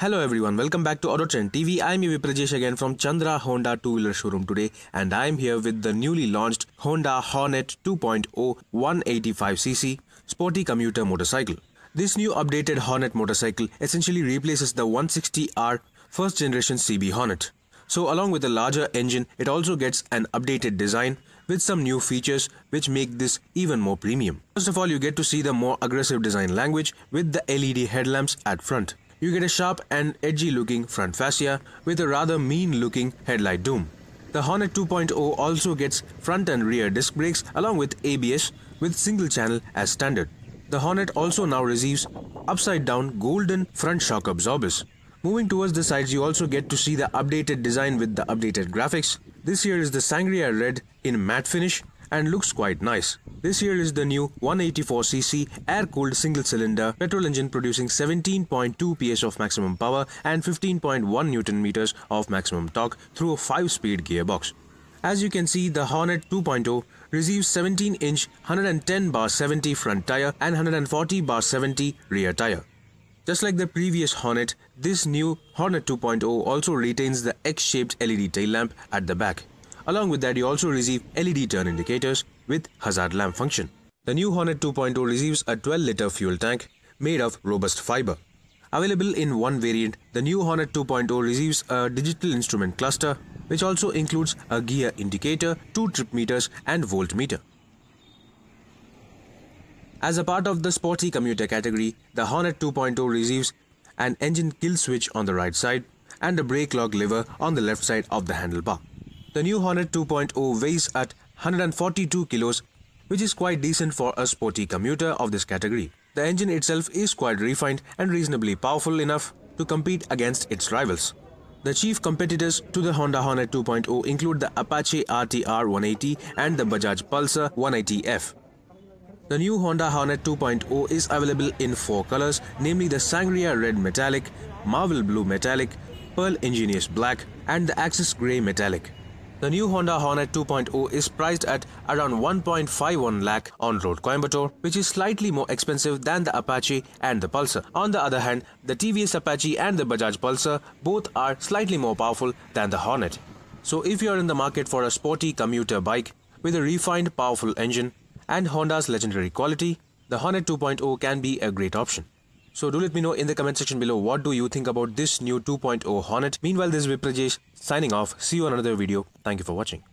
Hello everyone, welcome back to Auto Trend TV. I'm Evi Prajesh again from Chandra Honda Two Wheeler Showroom today and I'm here with the newly launched Honda Hornet 2.0 185cc sporty commuter motorcycle. This new updated Hornet motorcycle essentially replaces the 160R first generation CB Hornet. So along with a larger engine, it also gets an updated design with some new features which make this even more premium. First of all, you get to see the more aggressive design language with the LED headlamps at front you get a sharp and edgy looking front fascia with a rather mean looking headlight doom. The Hornet 2.0 also gets front and rear disc brakes along with ABS with single channel as standard. The Hornet also now receives upside down golden front shock absorbers. Moving towards the sides, you also get to see the updated design with the updated graphics. This year is the Sangria Red in matte finish and looks quite nice. This here is the new 184cc air-cooled single-cylinder petrol engine producing 17.2 PS of maximum power and 15.1 Newton meters of maximum torque through a 5-speed gearbox. As you can see, the Hornet 2.0 receives 17-inch 110 bar 70 front tire and 140 bar 70 rear tire. Just like the previous Hornet, this new Hornet 2.0 also retains the X-shaped LED tail lamp at the back. Along with that, you also receive LED turn indicators with hazard lamp function. The new Hornet 2.0 receives a 12-litre fuel tank made of robust fiber. Available in one variant, the new Hornet 2.0 receives a digital instrument cluster which also includes a gear indicator, two trip meters and voltmeter. As a part of the sporty commuter category, the Hornet 2.0 receives an engine kill switch on the right side and a brake lock lever on the left side of the handlebar. The new Hornet 2.0 weighs at 142 kilos, which is quite decent for a sporty commuter of this category. The engine itself is quite refined and reasonably powerful enough to compete against its rivals. The chief competitors to the Honda Hornet 2.0 include the Apache RTR 180 and the Bajaj Pulsar 180F. The new Honda Hornet 2.0 is available in four colors, namely the Sangria Red Metallic, Marvel Blue Metallic, Pearl Ingenious Black and the Axis Grey Metallic. The new Honda Hornet 2.0 is priced at around 1.51 lakh on road Coimbatore, which is slightly more expensive than the Apache and the Pulsar. On the other hand, the TVS Apache and the Bajaj Pulsar both are slightly more powerful than the Hornet. So if you're in the market for a sporty commuter bike with a refined powerful engine and Honda's legendary quality, the Hornet 2.0 can be a great option. So do let me know in the comment section below what do you think about this new 2.0 Hornet. Meanwhile, this is Viprajesh signing off. See you on another video. Thank you for watching.